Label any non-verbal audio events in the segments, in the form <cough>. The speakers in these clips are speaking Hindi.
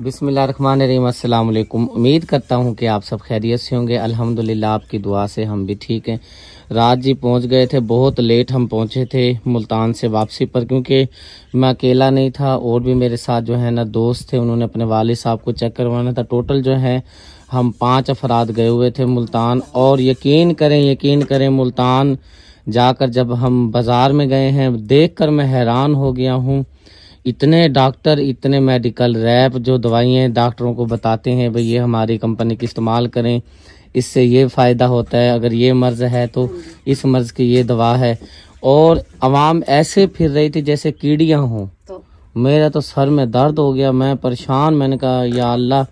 बिसमीम अस्सलाम वालेकुम उम्मीद करता हूँ कि आप सब खैरियत से होंगे अल्हम्दुलिल्लाह आपकी दुआ से हम भी ठीक हैं रात जी पहुँच गए थे बहुत लेट हम पहुँचे थे मुल्तान से वापसी पर क्योंकि मैं अकेला नहीं था और भी मेरे साथ जो है ना दोस्त थे उन्होंने अपने वाले साहब को चेक करवाना था टोटल जो है हम पाँच अफराद गए हुए थे मुल्तान और यकीन करें यकीन करें मुल्तान जाकर जब हम बाज़ार में गए हैं देख कर मैं हैरान हो गया हूँ इतने डॉक्टर इतने मेडिकल रैप जो दवाइयाँ डॉक्टरों को बताते हैं भाई ये हमारी कंपनी की इस्तेमाल करें इससे ये फ़ायदा होता है अगर ये मर्ज़ है तो इस मर्ज़ की ये दवा है और आवाम ऐसे फिर रही थी जैसे कीड़ियाँ हों तो। मेरा तो सर में दर्द हो गया मैं परेशान मैंने कहा या अल्लाह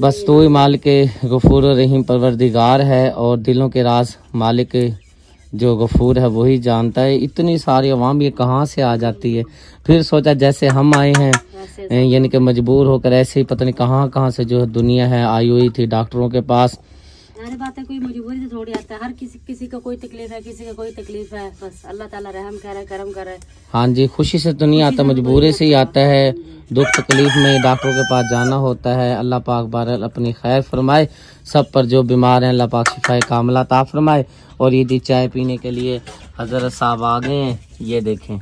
बस तो ही मालिक गफूर रहीम परवरदिगार है और दिलों के राज मालिक जो गफूर है वही जानता है इतनी सारी अवाम ये कहाँ से आ जाती है फिर सोचा जैसे हम आए हैं यानी कि मजबूर होकर ऐसे ही पता नहीं कहाँ कहाँ से जो दुनिया है आई हुई थी डॉक्टरों के पास बात है कोई मजबूरी से थोड़ी आता है हर किसी किसी का कोई तकलीफ है किसी का कोई तकलीफ है बस अल्लाह ताला रहम करे करम करे हाँ जी खुशी से तो नहीं आता मजबूरी से ही आता है दुख तकलीफ में डॉक्टरों के पास जाना होता है अल्लाह पाक बार अपनी खैर फरमाए सब पर जो बीमार हैं अल्लाह पाक शिफाए कामला ता फरमाए और ये जी चाय पीने के लिए हजरत साहब आ गए हैं ये देखें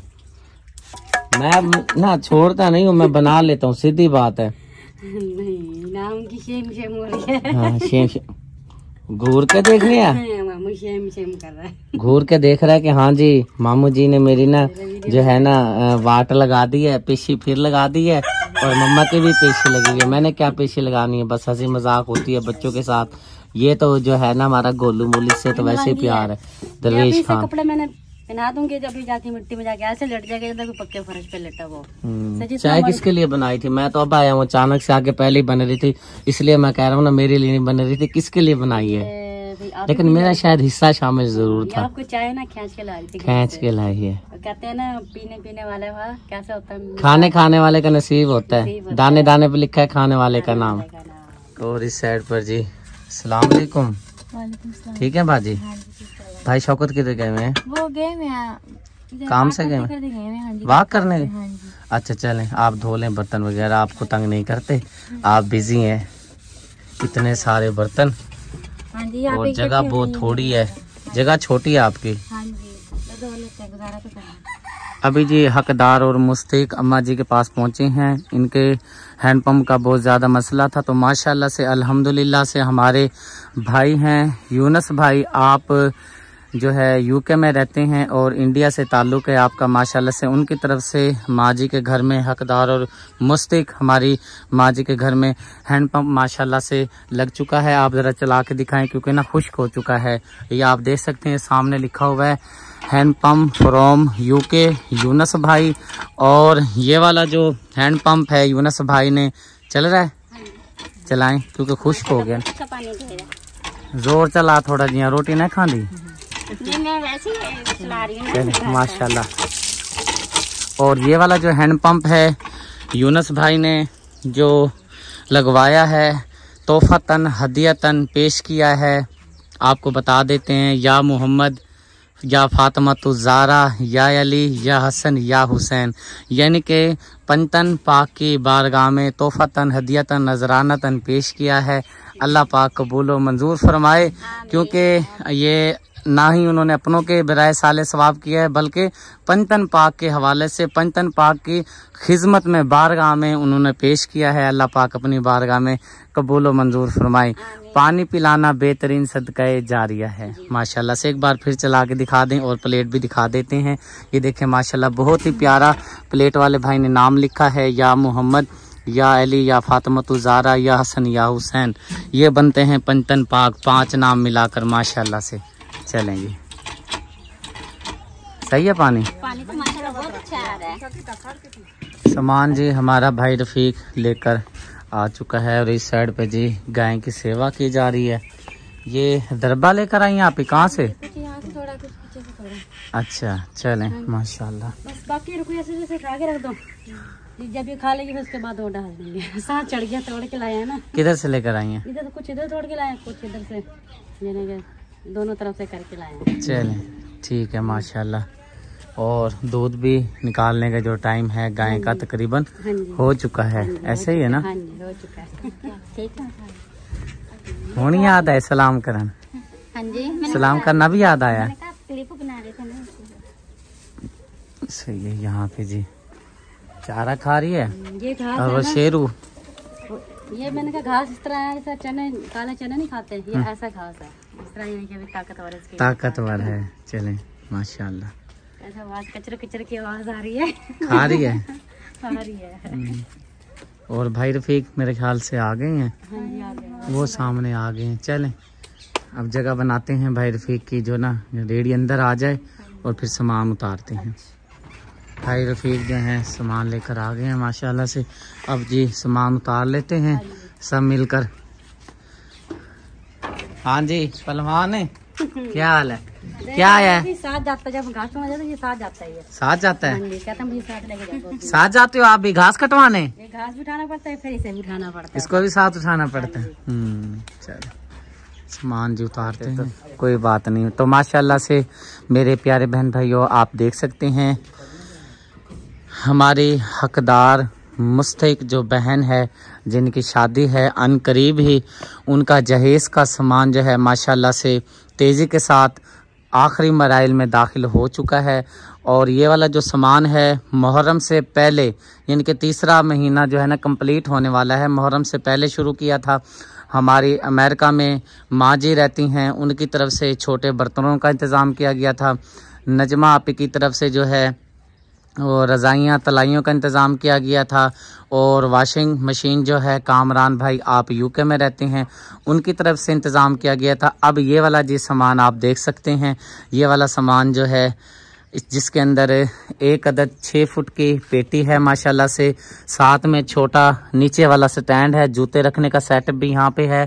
मैं ना छोड़ता नहीं हूँ मैं बना लेता हूँ सीधी बात है नहीं हाँ, घूर के देख लिया हाँ, घूर के देख रहा है कि हाँ जी मामू जी ने मेरी ना जो है ना वाट लगा दी है पेशी फिर लगा दी है और मम्मा की भी पेशी लगी है मैंने क्या पेशी लगानी है बस हंसी मजाक होती है बच्चों के साथ ये तो जो है ना हमारा गोलू मोली से तो हाँ वैसे हाँ प्यार है दरवेश खान कपड़े मैंने पहना दूंगी जब भी जाके मिट्टी में जाके ऐसे लेट जाएगा पक्के फर्श पे लेटा वो हम्म, चाय किसके लिए बनाई थी मैं तो अब आया हूँ अचानक से आके पहले ही बन रही थी इसलिए मैं कह रहा हूँ ना मेरे लिए नहीं बन रही थी किसके लिए बनाई है लेकिन मेरा शायद हिस्सा शामिल जरूर था आपको चाय ना खींच के लाई थी खेच के लाई है कहते हैं ना पीने पीने वाले कैसे होता है खाने खाने वाले का नसीब होता है दाने दाने पे लिखा है खाने वाले का नाम और इस साइड पर जी सलाम वालेकुम ठीक हाँ है भाजी भाई शौकत किधर गए हुए हैं वो गए हुए काम से गए हुए हाँ वाक करने गए हाँ अच्छा चलें आप धो लें बर्तन वगैरह आपको तंग नहीं करते आप बिजी हैं इतने सारे बर्तन और जगह बहुत थोड़ी है जगह छोटी है आपकी तो अभी जी हकदार और मुस्तक अम्मा जी के पास पहुंचे हैं इनके हैंडपम्प का बहुत ज़्यादा मसला था तो माशाल्लाह से अल्हम्दुलिल्लाह से हमारे भाई हैं यूनस भाई आप जो है यूके में रहते हैं और इंडिया से ताल्लुक़ है आपका माशाल्लाह से उनकी तरफ से माजी के घर में हकदार और मुस्तिक हमारी माजी जी के घर में हैंडपम्प माशाल्लाह से लग चुका है आप ज़रा चला के दिखाएं क्योंकि ना खुश्क हो चुका है ये आप देख सकते हैं सामने लिखा हुआ है hand pump from UK Yunus भाई और ये वाला जो हैंड पंप है यूनस भाई ने चल रहा है चलाएं क्योंकि खुश हो गया जोर चला थोड़ा जी रोटी ना खा दी माशाल्लाह और ये वाला जो हैंड पंप है यूनस भाई ने जो लगवाया है तोहफ़ा तन हदिया तन पेश किया है आपको बता देते हैं या मोहम्मद या फातमा तो ज़ारा या अली या हसन या हुसैन यानी कि पंतन पाक की बारगाह में तोहफ़ातन नजराना तन पेश किया है अल्लाह पाक कबूल मंजूर फरमाए क्योंकि ये ना ही उन्होंने अपनों के बराए साल सवाब किया है बल्कि पंचतन पाक के हवाले से पंचतन पाक की खिदमत में बारगाह में उन्होंने पेश किया है अल्लाह पाक अपनी बारगाह में कबूल व मंजूर फरमाए पानी पिलाना बेहतरीन सदका जारिया है माशाल्लाह से एक बार फिर चला के दिखा दें और प्लेट भी दिखा देते हैं ये देखें माशाल्लाह बहुत ही प्यारा प्लेट वाले भाई ने नाम लिखा है या मोहम्मद या अली या फ़ातमत उजारा या हसन या हुसैन ये बनते हैं पंचन पाक पांच नाम मिलाकर माशाल्लाह से चलेंगे सही है पानी तो सामान अच्छा जी हमारा भाई रफीक लेकर आ चुका है और इस साइड पे जी गाय की सेवा की जा रही है ये दरबा लेकर आई आप ही कहाँ से अच्छा चलें हाँ माशाल्लाह बस बाकी रुको ऐसे जैसे के रख दो जब ये खा लेगी फिर उसके बाद वो डाल साथ चढ़ गया तोड़ के लाया है ना किधर से लेकर आई है इधर कुछ इधर तोड़ के लाया कुछ इधर से लेने गए दोनों तरफ से करके लाए चले ठीक है माशाल्लाह और दूध भी निकालने का जो टाइम है गाय का हाँ तकरीबन हाँ हो चुका है हाँ ऐसे ही है ना हो चुका है याद आया सलाम करन सलाम करना भी याद आया सही है यहाँ पे जी चारा खा रही है हम्म, ये और वो शेरू ये मैंने कहा घास इस तरह है ऐसा चने काला चने नहीं खाते ये हम्म। ऐसा घास है ताकतवर ताकतवर है चले माशाल्लाह ऐसा आवाज कचर कचर की आवाज आ रही है रही है <laughs> हम्म। और भाई रफीक मेरे ख्याल से आ गए हैं हाँ वो सामने आ गए हैं चलें अब जगह बनाते हैं भाई रफीक की जो ना रेडी अंदर आ जाए और फिर सामान उतारते हैं भाई रफीक जो हैं सामान लेकर आ गए हैं माशाल्लाह से अब जी सामान उतार लेते हैं सब मिलकर हाँ जी सलमान <laughs> क्या हाल है क्या है साथ जाता है हाँ साथ जाते हो आप भी घास कटवाने घास भी उठाना पड़ता है फिर इसे भी उठाना पड़ता है इसको भी साथ उठाना पड़ता है हाँ हम्म, चलो सामान जी उतारते हैं कोई बात नहीं तो माशाल्लाह से मेरे प्यारे बहन भाइयों आप देख सकते हैं हमारे हकदार मुस्तक जो बहन है जिनकी शादी है अन करीब ही उनका जहेज़ का सामान जो है माशाल्लाह से तेज़ी के साथ आखिरी मराइल में दाखिल हो चुका है और ये वाला जो सामान है मुहर्रम से पहले यानी कि तीसरा महीना जो है ना कंप्लीट होने वाला है मुहर्रम से पहले शुरू किया था हमारी अमेरिका में माँ जी रहती हैं उनकी तरफ से छोटे बर्तनों का इंतज़ाम किया गया था नजमा आप की तरफ से जो है और रज़ाइयाँ तलाइयों का इंतज़ाम किया गया था और वाशिंग मशीन जो है कामरान भाई आप यूके में रहते हैं उनकी तरफ से इंतज़ाम किया गया था अब ये वाला जी सामान आप देख सकते हैं ये वाला सामान जो है जिसके अंदर एक अदद छः फुट की पेटी है माशाल्लाह से साथ में छोटा नीचे वाला स्टैंड है जूते रखने का सेटअप भी यहाँ पे है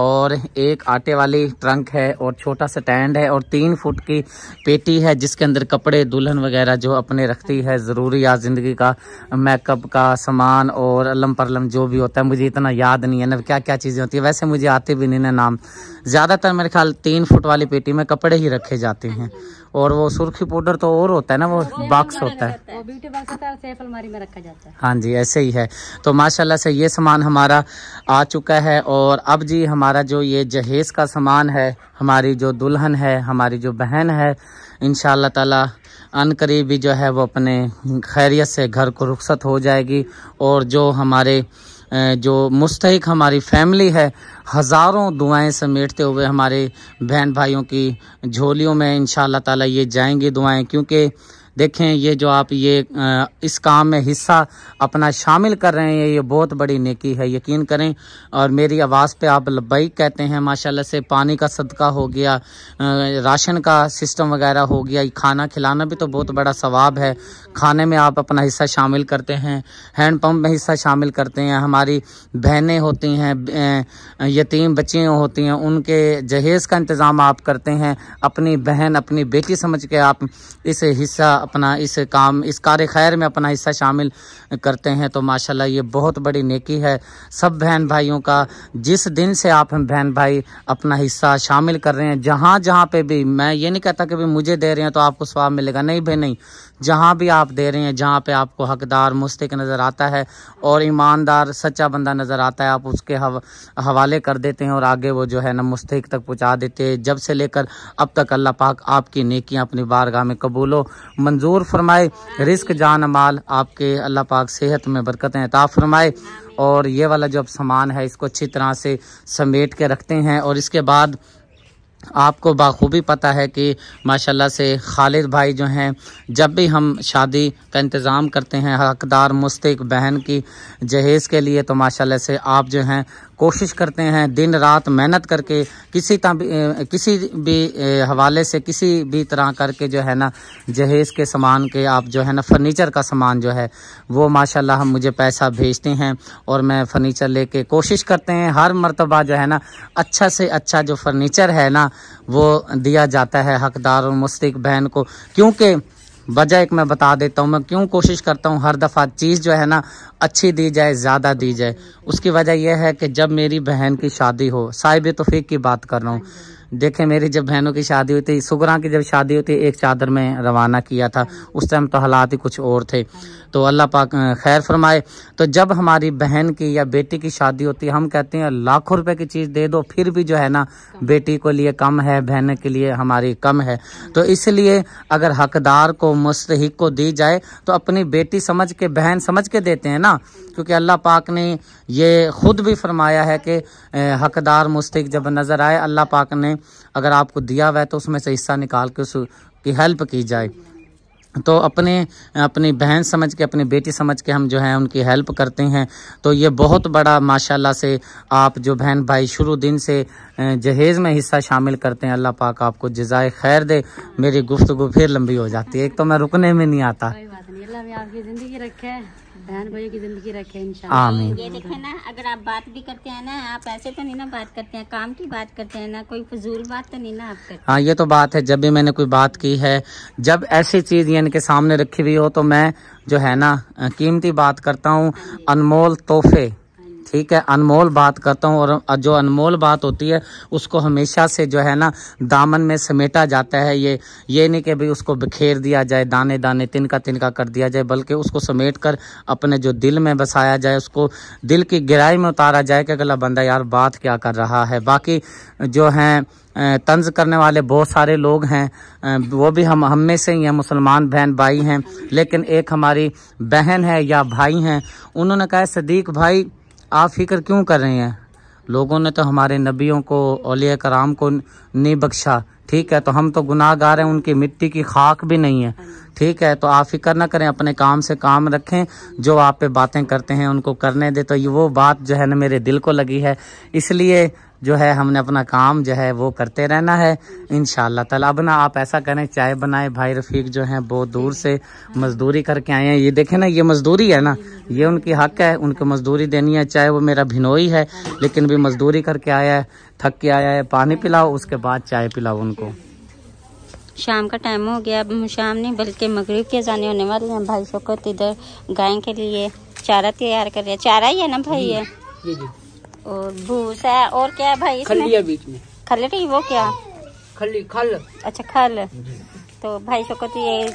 और एक आटे वाली ट्रंक है और छोटा सा टैंड है और तीन फुट की पेटी है जिसके अंदर कपड़े दुल्हन वगैरह जो अपने रखती है ज़रूरी या ज़िंदगी का मेकअप का सामान और अलम परलम जो भी होता है मुझे इतना याद नहीं है ना क्या क्या चीज़ें होती है वैसे मुझे आते भी नहीं ना नाम ज़्यादातर मेरे ख्याल तीन फुट वाली पेटी में कपड़े ही रखे जाते हैं और वो सुर्खी पाउडर तो और होता है ना वो बॉक्स होता है हाँ जी ऐसे ही है तो माशाला से ये सामान हमारा आ चुका है और अब जी हम हमारा जो ये जहेज़ का सामान है हमारी जो दुल्हन है हमारी जो बहन है इन ताला अन करीब भी जो है वो अपने खैरियत से घर को रुखसत हो जाएगी और जो हमारे जो मुस्तक हमारी फैमिली है हज़ारों दुआएं समेटते हुए हमारे बहन भाइयों की झोलियों में इन ताला ये जाएंगी दुआएं क्योंकि देखें ये जो आप ये इस काम में हिस्सा अपना शामिल कर रहे हैं ये बहुत बड़ी नेकी है यकीन करें और मेरी आवाज़ पे आप लबैक कहते हैं माशाल्लाह से पानी का सदका हो गया राशन का सिस्टम वगैरह हो गया खाना खिलाना भी तो बहुत बड़ा सवाब है खाने में आप अपना हिस्सा शामिल करते हैं हैंडपम्प में हिस्सा शामिल करते हैं हमारी बहनें होती हैं यतीम बच्चियाँ होती हैं उनके जहेज़ का इंतज़ाम आप करते हैं अपनी बहन अपनी बेटी समझ के आप इस हिस्सा अपना इस काम इस कार खैर में अपना हिस्सा शामिल करते हैं तो माशाल्लाह ये बहुत बड़ी नेकी है सब बहन भाइयों का जिस दिन से आप हम बहन भाई अपना हिस्सा शामिल कर रहे हैं जहाँ जहाँ पे भी मैं ये नहीं कहता कि भी मुझे दे रहे हैं तो आपको स्वाब मिलेगा नहीं भाई नहीं जहाँ भी आप दे रहे हैं जहाँ पे आपको हकदार मुस्तक नज़र आता है और ईमानदार सच्चा बंदा नज़र आता है आप उसके हवाले कर देते हैं और आगे वो जो है ना मुस्तक तक पहुँचा देते हैं जब से लेकर अब तक अल्लाह पाक आपकी नेकियाँ अपनी बारगाह में कबूलो मंजूर फरमाए रिस्क जान माल आपके अल्लाह पाक सेहत में बरकतें अता फरमाए और ये वाला जो अब सामान है इसको अच्छी तरह से समेट के रखते हैं और इसके बाद आपको बाखूबी पता है कि माशाल्लाह से खालिद भाई जो हैं जब भी हम शादी का इंतज़ाम करते हैं हकदार मुस्तक बहन की जहेज़ के लिए तो माशाला से आप जो हैं कोशिश करते हैं दिन रात मेहनत करके किसी तभी किसी भी हवाले से किसी भी तरह करके जो है ना जहेज़ के सामान के आप जो है ना फर्नीचर का सामान जो है वो माशाल्लाह मुझे पैसा भेजते हैं और मैं फर्नीचर लेके कोशिश करते हैं हर मरतबा जो है ना अच्छा से अच्छा जो फर्नीचर है ना वो दिया जाता है हकदार और मुस्तक बहन को क्योंकि वजह एक मैं बता देता हूँ मैं क्यों कोशिश करता हूँ हर दफ़ा चीज़ जो है ना अच्छी दी जाए ज़्यादा दी जाए उसकी वजह यह है कि जब मेरी बहन की शादी हो साहिब तोफ़ी की बात कर रहा हूँ देखे मेरी जब बहनों की शादी हुई थी सुगरा की जब शादी हुई थी एक चादर में रवाना किया था उस टाइम तो हालात ही कुछ और थे तो अल्लाह पाक खैर फरमाए तो जब हमारी बहन की या बेटी की शादी होती है हम कहते हैं लाखों रुपए की चीज़ दे दो फिर भी जो है ना बेटी को लिए कम है बहन के लिए हमारी कम है तो इसलिए अगर हकदार को मुस्तक को दी जाए तो अपनी बेटी समझ के बहन समझ के देते हैं ना क्योंकि अल्लाह पाक ने ये ख़ुद भी फरमाया है कि हकदार मुस्तक जब नज़र आए अल्लाह पाक ने अगर आपको दिया हुआ है तो उसमें से हिस्सा निकाल के उस की हेल्प की जाए तो अपने अपनी बहन समझ के अपनी बेटी समझ के हम जो है उनकी हेल्प करते हैं तो ये बहुत बड़ा माशाल्लाह से आप जो बहन भाई शुरू दिन से जहेज़ में हिस्सा शामिल करते हैं अल्लाह पाक आपको जजाय खैर दे मेरी गुफ्तु फिर लंबी हो जाती है एक तो मैं रुकने में नहीं आता बहन भाई की जिंदगी रखे इंशाल्लाह ये देखे ना अगर आप बात भी करते हैं ना आप ऐसे तो नहीं ना बात करते हैं काम की बात करते हैं ना कोई फजूल बात तो नहीं ना आप करते हाँ ये तो बात है जब भी मैंने कोई बात की है जब ऐसी चीज इनके के सामने रखी हुई हो तो मैं जो है ना कीमती बात करता हूँ हाँ अनमोल तोहफे ठीक है अनमोल बात करता हूँ और जो अनमोल बात होती है उसको हमेशा से जो है ना दामन में समेटा जाता है ये ये नहीं कि भाई उसको बिखेर दिया जाए दाने दाने तिनका तिनका कर दिया जाए बल्कि उसको समेट कर अपने जो दिल में बसाया जाए उसको दिल की गहराई में उतारा जाए कि अगला बंदा यार बात क्या कर रहा है बाकी जो हैं तंज करने वाले बहुत सारे लोग हैं वो भी हम हम में से ही हैं मुसलमान बहन भाई हैं लेकिन एक हमारी बहन है या भाई हैं उन्होंने कहा सदीक भाई आप फिक्र क्यों कर रहे हैं लोगों ने तो हमारे नबियों को अलिया कराम को नहीं बख्शा ठीक है तो हम तो गुनाहगार हैं उनकी मिट्टी की खाक भी नहीं है ठीक है तो आप फिक्र ना करें अपने काम से काम रखें जो आप पे बातें करते हैं उनको करने दे तो ये वो बात जो है ना मेरे दिल को लगी है इसलिए जो है हमने अपना काम जो है वो करते रहना है इन ताला बना आप ऐसा करें चाय बनाए भाई रफ़ीक जो है बहुत दूर से मज़दूरी करके आए हैं ये देखे ना ये मज़दूरी है ना ये उनकी हक है उनको मज़दूरी देनी है चाहे वो मेरा भिनोई है लेकिन भी मज़दूरी करके आया है थक के आया है पानी पिलाओ उसके बाद चाय पिलाओ उनको शाम का टाइम हो गया अब शाम नहीं बल्कि मगरब के जाने होने वाले हैं भाई शौकत तो इधर गाय के लिए चारा तैयार कर रहे हैं चारा ही है ना भाई ये और भूस है और क्या है भाई खली है बीच में खल रही वो क्या खली खल अच्छा खल तो भाई शौकत ये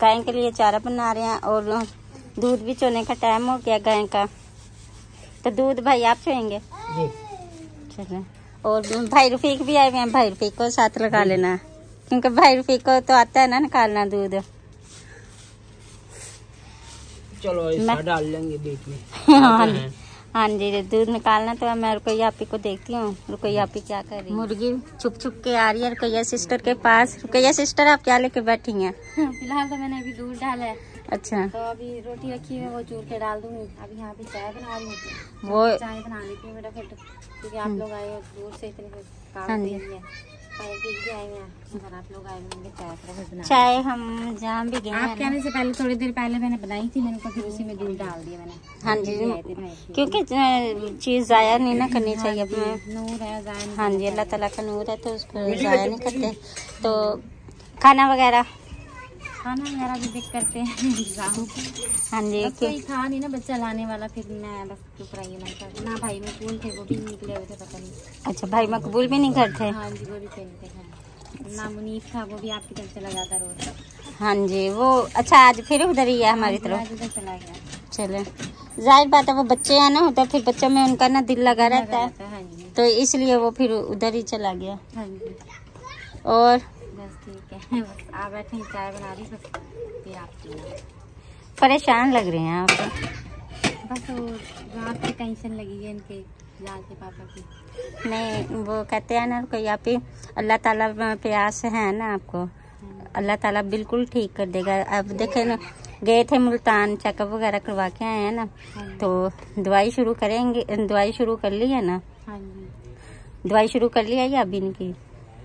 गाय के लिए चारा बना रहे हैं और दूध भी चोने का टाइम हो गया गाय का तो दूध भाई आप चोएंगे चलो और भाई रफीक भी आए हुए हैं भाई रफीक को साथ लगा लेना क्योंकि भाई रफीक को तो आता है ना निकालना दूध चलो डाल लेंगे बीच में <laughs> हाँ जी दूध निकालना तो मैं रुकैया आपी को देखती हूँ रुकैया आपी क्या कर रही मुर्गी छुप छुप के आ रही है रुकैया सिस्टर के पास रुकैया सिस्टर आप क्या लेके बैठी हैं <laughs> फिलहाल तो मैंने अभी दूध डाला है अच्छा तो अभी रोटी रखी है वो चूर के डाल दूंगी अभी यहाँ पे चाय बना रही हूँ वो चाय बना लेती हूँ मेरा फिर आप हम्म। लोग आए दूर से इतने काम हाँ चाय हम जहाँ भी गए आप कहने से पहले थोड़ी देर पहले मैंने बनाई थी मैंने ऊपर फिर उसी में दूध डाल दिया मैंने हाँ जी क्योंकि चीज़ ज़ाया नहीं ना करनी हाँ चाहिए अपने नूर है हाँ जी अल्लाह ताला का नूर है तो उसको ज़ाया नहीं करते तो खाना वगैरह खाना वगैरह भी देख करते हैं हाँ कोई खा नहीं ना बच्चा लाने वाला फिर मैं बस चुप रही मैं ना भाई मकबूल थे वो भी निकले हुए थे पता नहीं अच्छा भाई मकबूल भी नहीं करते हाँ जी वो भी खेलते हैं ना मुनीफ था वो भी आपकी तरफ चला जाता रोज हाँ जी वो अच्छा आज फिर उधर ही है हमारी हाँ तरफ चले जाहिर बात है वो बच्चे हैं ना होता फिर बच्चों में उनका ना दिल लगा रहता है हाँ तो इसलिए वो फिर उधर ही चला गया और बस ठीक है <laughs> बस आप बैठे चाय बना रही बस फिर आप परेशान लग रहे हैं आप तो। बस वो रात की टेंशन लगी है इनके लाल के पापा की नहीं वो कहते हैं ना कोई आप अल्लाह ताला प्यास है ना आपको अल्लाह ताला बिल्कुल ठीक कर देगा अब देखे ना गए थे मुल्तान चेकअप वगैरह करवा के आए हैं ना हाँ तो दवाई शुरू करेंगे दवाई शुरू कर ली है ना हाँ दवाई शुरू कर लिया या अभी इनकी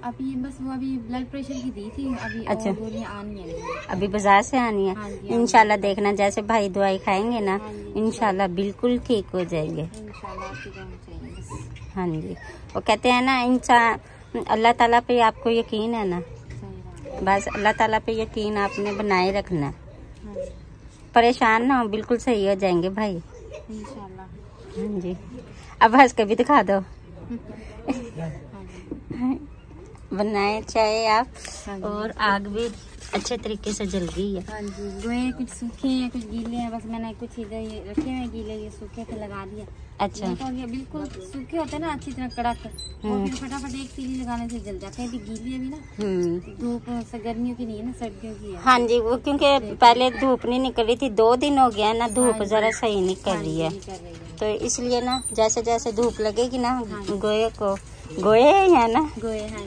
अभी बस वो अभी ब्लड प्रेशर की दी थी अभी अच्छा गोलियां आनी है अभी बाजार से आनी है हाँ हाँ इनशाला देखना जैसे भाई दवाई खाएंगे ना हाँ इनशाला बिल्कुल ठीक हो जाएंगे हाँ जी वो कहते हैं ना इंसान अल्लाह ताला पे आपको यकीन है ना बस अल्लाह ताला पे यकीन आपने बनाए रखना परेशान ना हो बिल्कुल सही हो जाएंगे भाई हाँ जी अब हंस के भी दिखा दो बनाए चाय आप हाँ और आग भी अच्छे तरीके से जल गई है हाँ जी कुछ सूखे हैं कुछ गीले हैं बस मैंने कुछ इधर ये रखे हुए गीले ये सूखे थे लगा दिया अच्छा ये बिल्कुल सूखे होते हैं ना अच्छी तरह कड़क और फिर हम्म। फटाफट एक तीली लगाने से जल जाते हैं अभी गीली अभी ना हम्म। धूप गर्मियों की नहीं है ना सर्दियों की है हाँ जी वो क्योंकि हाँ पहले धूप नहीं निकल रही थी दो दिन हो गया ना धूप हाँ जरा सही निकल रही है तो इसलिए ना जैसे जैसे धूप लगेगी ना गोए को गोए है ना गोए हाँ,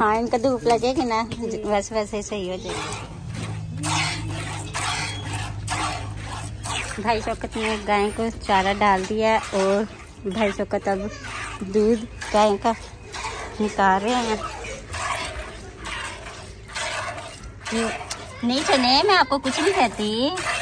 हाँ इनका धूप लगेगी ना बस वैसे सही हो जाएगी भाई शौकत ने गाय को चारा डाल दिया और भाई शौकत अब दूध गाय का निकाल रहे हैं नहीं चने मैं आपको कुछ नहीं कहती